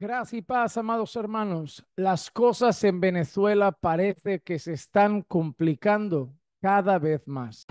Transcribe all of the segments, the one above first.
Gracias y paz, amados hermanos. Las cosas en Venezuela parece que se están complicando cada vez más.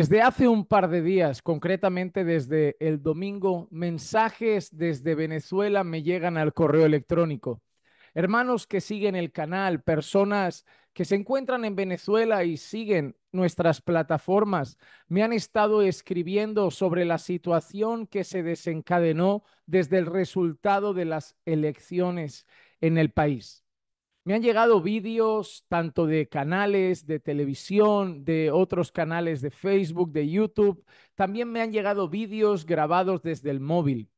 Desde hace un par de días, concretamente desde el domingo, mensajes desde Venezuela me llegan al correo electrónico. Hermanos que siguen el canal, personas que se encuentran en Venezuela y siguen nuestras plataformas, me han estado escribiendo sobre la situación que se desencadenó desde el resultado de las elecciones en el país. Me han llegado vídeos tanto de canales de televisión, de otros canales de Facebook, de YouTube. También me han llegado vídeos grabados desde el móvil.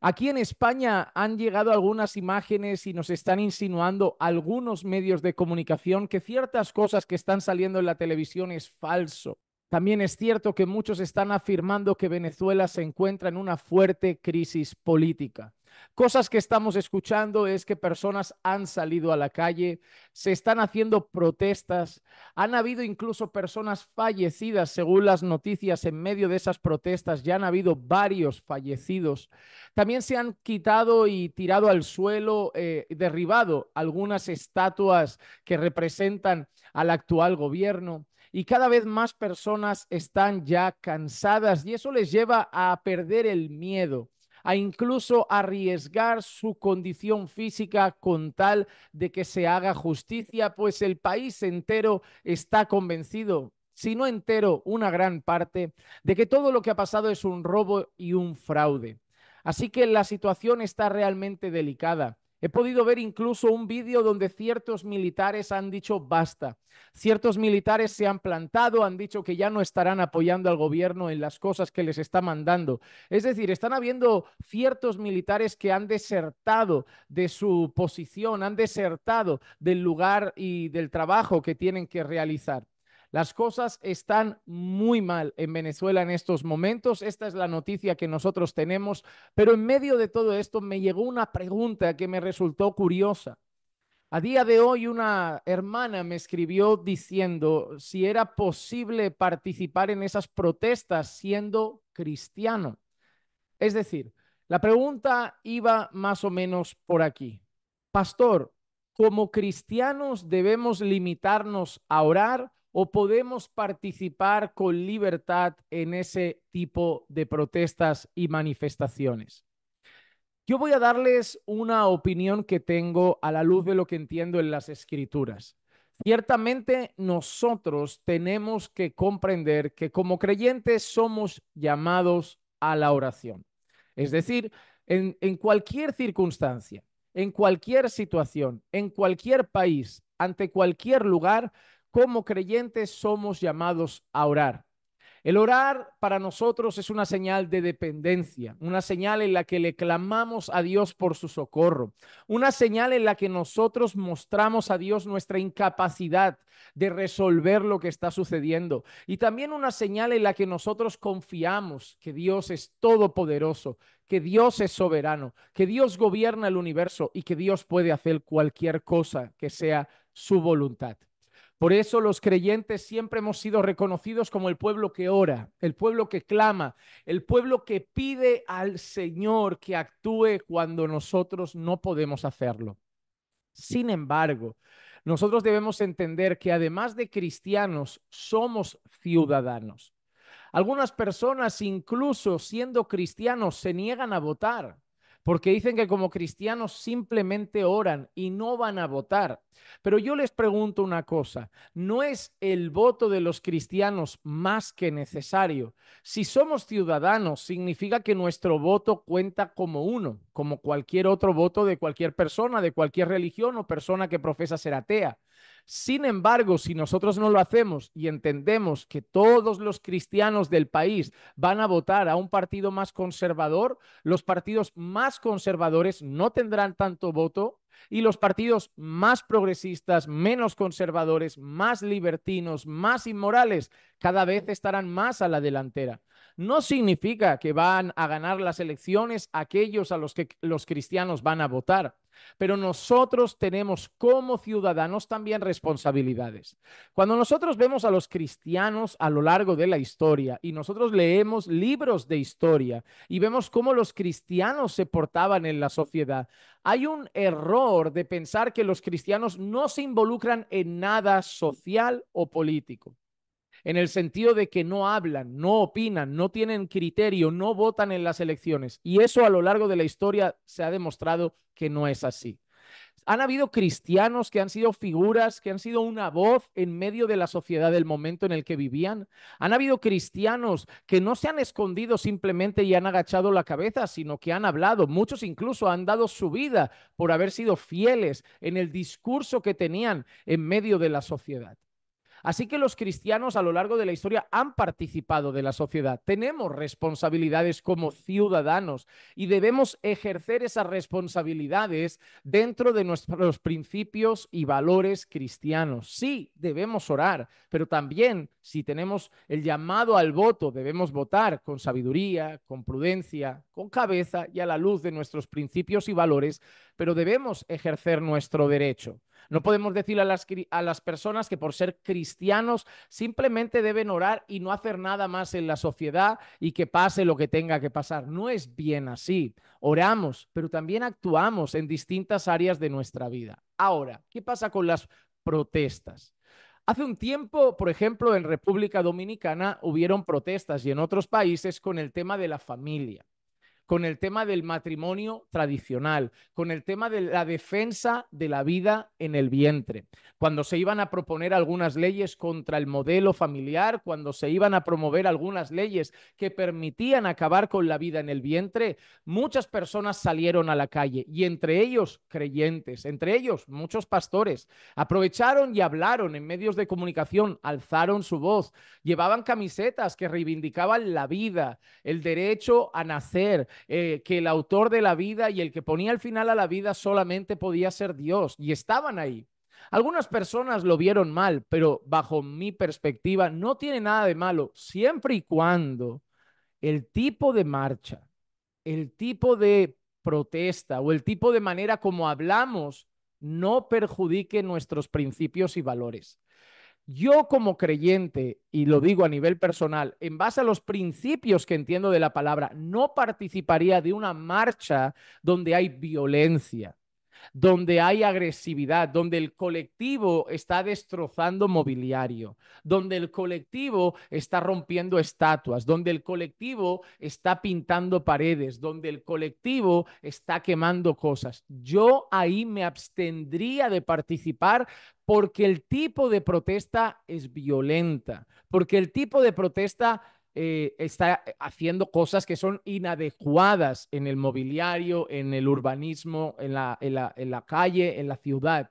Aquí en España han llegado algunas imágenes y nos están insinuando algunos medios de comunicación que ciertas cosas que están saliendo en la televisión es falso. También es cierto que muchos están afirmando que Venezuela se encuentra en una fuerte crisis política. Cosas que estamos escuchando es que personas han salido a la calle, se están haciendo protestas, han habido incluso personas fallecidas, según las noticias, en medio de esas protestas ya han habido varios fallecidos. También se han quitado y tirado al suelo, eh, derribado algunas estatuas que representan al actual gobierno y cada vez más personas están ya cansadas y eso les lleva a perder el miedo a incluso arriesgar su condición física con tal de que se haga justicia, pues el país entero está convencido si no entero, una gran parte, de que todo lo que ha pasado es un robo y un fraude. Así que la situación está realmente delicada. He podido ver incluso un vídeo donde ciertos militares han dicho basta. Ciertos militares se han plantado, han dicho que ya no estarán apoyando al gobierno en las cosas que les está mandando. Es decir, están habiendo ciertos militares que han desertado de su posición, han desertado del lugar y del trabajo que tienen que realizar. Las cosas están muy mal en Venezuela en estos momentos. Esta es la noticia que nosotros tenemos. Pero en medio de todo esto me llegó una pregunta que me resultó curiosa. A día de hoy una hermana me escribió diciendo si era posible participar en esas protestas siendo cristiano. Es decir, la pregunta iba más o menos por aquí. Pastor, ¿como cristianos debemos limitarnos a orar o podemos participar con libertad en ese tipo de protestas y manifestaciones. Yo voy a darles una opinión que tengo a la luz de lo que entiendo en las escrituras. Ciertamente nosotros tenemos que comprender que como creyentes somos llamados a la oración. Es decir, en, cualquier circunstancia, en cualquier situación, en cualquier país, ante cualquier lugar, como creyentes somos llamados a orar. El orar para nosotros es una señal de dependencia, una señal en la que le clamamos a Dios por su socorro, una señal en la que nosotros mostramos a Dios nuestra incapacidad de resolver lo que está sucediendo y también una señal en la que nosotros confiamos que Dios es todopoderoso, que Dios es soberano, que Dios gobierna el universo y que Dios puede hacer cualquier cosa que sea su voluntad. Por eso los creyentes siempre hemos sido reconocidos como el pueblo que ora, el pueblo que clama, el pueblo que pide al Señor que actúe cuando nosotros no podemos hacerlo. Sin embargo, nosotros debemos entender que además de cristianos, somos ciudadanos. Algunas personas, incluso siendo cristianos, se niegan a votar porque dicen que como cristianos simplemente oran y no van a votar. Pero yo les pregunto una cosa, ¿no es el voto de los cristianos más que necesario? Si somos ciudadanos, significa que nuestro voto cuenta como uno, como cualquier otro voto de cualquier persona, de cualquier religión o persona que profesa ser atea. Sin embargo, si nosotros no lo hacemos y entendemos que todos los cristianos del país van a votar a un partido más conservador, los partidos más conservadores no tendrán tanto voto y los partidos más progresistas, menos conservadores, más libertinos, más inmorales, cada vez estarán más a la delantera. No significa que van a ganar las elecciones aquellos a los que los cristianos van a votar, pero nosotros tenemos como ciudadanos también responsabilidades. Cuando nosotros vemos a los cristianos a lo largo de la historia y nosotros leemos libros de historia y vemos cómo los cristianos se portaban en la sociedad, hay un error de pensar que los cristianos no se involucran en nada social o político, en el sentido de que no hablan, no opinan, no tienen criterio, no votan en las elecciones. Y eso a lo largo de la historia se ha demostrado que no es así. Han habido cristianos que han sido figuras, que han sido una voz en medio de la sociedad del momento en el que vivían. Han habido cristianos que no se han escondido simplemente y han agachado la cabeza, sino que han hablado. Muchos incluso han dado su vida por haber sido fieles en el discurso que tenían en medio de la sociedad. Así que los cristianos a lo largo de la historia han participado de la sociedad. Tenemos responsabilidades como ciudadanos y debemos ejercer esas responsabilidades dentro de nuestros principios y valores cristianos. Sí, debemos orar, pero también si tenemos el llamado al voto, debemos votar con sabiduría, con prudencia, con cabeza y a la luz de nuestros principios y valores, pero debemos ejercer nuestro derecho. No podemos decir a las, a las personas que por ser cristianos simplemente deben orar y no hacer nada más en la sociedad y que pase lo que tenga que pasar. No es bien así. Oramos, pero también actuamos en distintas áreas de nuestra vida. Ahora, ¿qué pasa con las protestas? Hace un tiempo, por ejemplo, en República Dominicana hubieron protestas y en otros países con el tema de la familia con el tema del matrimonio tradicional, con el tema de la defensa de la vida en el vientre, cuando se iban a proponer algunas leyes contra el modelo familiar, cuando se iban a promover algunas leyes que permitían acabar con la vida en el vientre, muchas personas salieron a la calle y entre ellos creyentes, entre ellos muchos pastores, aprovecharon y hablaron en medios de comunicación, alzaron su voz, llevaban camisetas que reivindicaban la vida, el derecho a nacer, eh, que el autor de la vida y el que ponía el final a la vida solamente podía ser Dios y estaban ahí. Algunas personas lo vieron mal, pero bajo mi perspectiva no tiene nada de malo, siempre y cuando el tipo de marcha, el tipo de protesta o el tipo de manera como hablamos no perjudique nuestros principios y valores yo como creyente, y lo digo a nivel personal, en base a los principios que entiendo de la palabra, no participaría de una marcha donde hay violencia donde hay agresividad, donde el colectivo está destrozando mobiliario, donde el colectivo está rompiendo estatuas, donde el colectivo está pintando paredes, donde el colectivo está quemando cosas. Yo ahí me abstendría de participar porque el tipo de protesta es violenta, porque el tipo de protesta eh, está haciendo cosas que son inadecuadas en el mobiliario, en el urbanismo, en la calle, en la ciudad.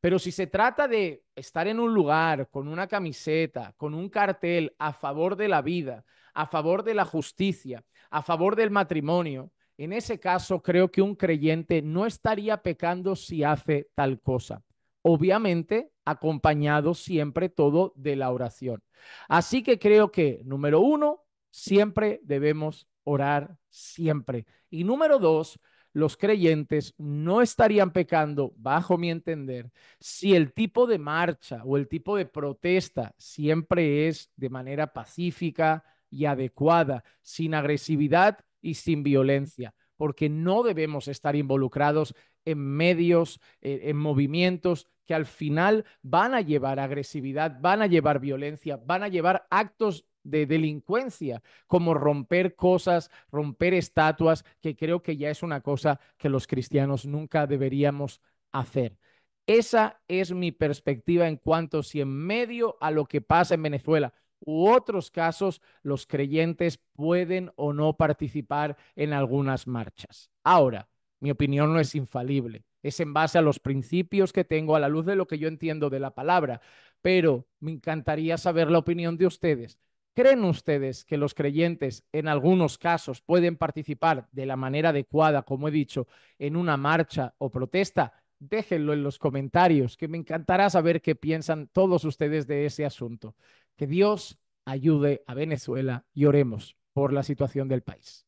Pero si se trata de estar en un lugar con una camiseta, con un cartel a favor de la vida, a favor de la justicia, a favor del matrimonio, en ese caso creo que un creyente no estaría pecando si hace tal cosa obviamente acompañado siempre todo de la oración. Así que creo que, número uno, siempre debemos orar, siempre. Y número dos, los creyentes no estarían pecando, bajo mi entender, si el tipo de marcha o el tipo de protesta siempre es de manera pacífica y adecuada, sin agresividad y sin violencia, porque no debemos estar involucrados en medios, eh, en movimientos que al final van a llevar agresividad, van a llevar violencia, van a llevar actos de delincuencia, como romper cosas, romper estatuas, que creo que ya es una cosa que los cristianos nunca deberíamos hacer. Esa es mi perspectiva en cuanto si en medio a lo que pasa en Venezuela u otros casos, los creyentes pueden o no participar en algunas marchas. Ahora, mi opinión no es infalible es en base a los principios que tengo, a la luz de lo que yo entiendo de la palabra, pero me encantaría saber la opinión de ustedes. ¿Creen ustedes que los creyentes en algunos casos pueden participar de la manera adecuada, como he dicho, en una marcha o protesta? Déjenlo en los comentarios, que me encantará saber qué piensan todos ustedes de ese asunto. Que Dios ayude a Venezuela y oremos por la situación del país.